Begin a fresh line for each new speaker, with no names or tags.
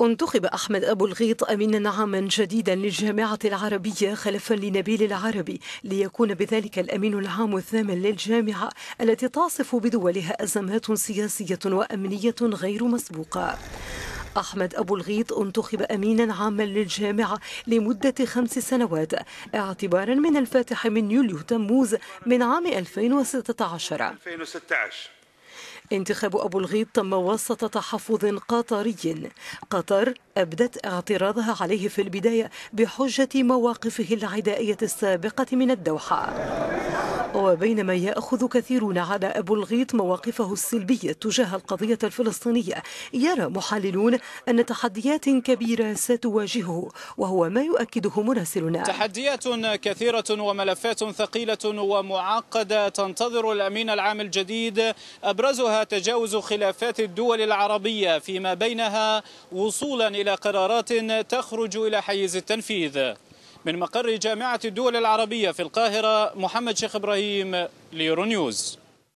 انتخب أحمد أبو الغيط أمينا عاما جديدا للجامعة العربية خلفا لنبيل العربي ليكون بذلك الأمين العام الثامن للجامعة التي تعصف بدولها أزمات سياسية وأمنية غير مسبوقة أحمد أبو الغيط انتخب أمينا عاما للجامعة لمدة خمس سنوات اعتبارا من الفاتح من يوليو تموز من عام 2016
2016
انتخاب أبو الغيط تم وسط تحفظ قطري قطر أبدت اعتراضها عليه في البداية بحجة مواقفه العدائية السابقة من الدوحة وبينما يأخذ كثيرون على أبو الغيط مواقفه السلبية تجاه القضية الفلسطينية يرى محللون أن تحديات كبيرة ستواجهه وهو ما يؤكده مراسلنا
تحديات كثيرة وملفات ثقيلة ومعقدة تنتظر الأمين العام الجديد أبرزها تجاوز خلافات الدول العربية فيما بينها وصولا إلى قرارات تخرج إلى حيز التنفيذ من مقر جامعة الدول العربية في القاهرة محمد شيخ إبراهيم ليورونيوز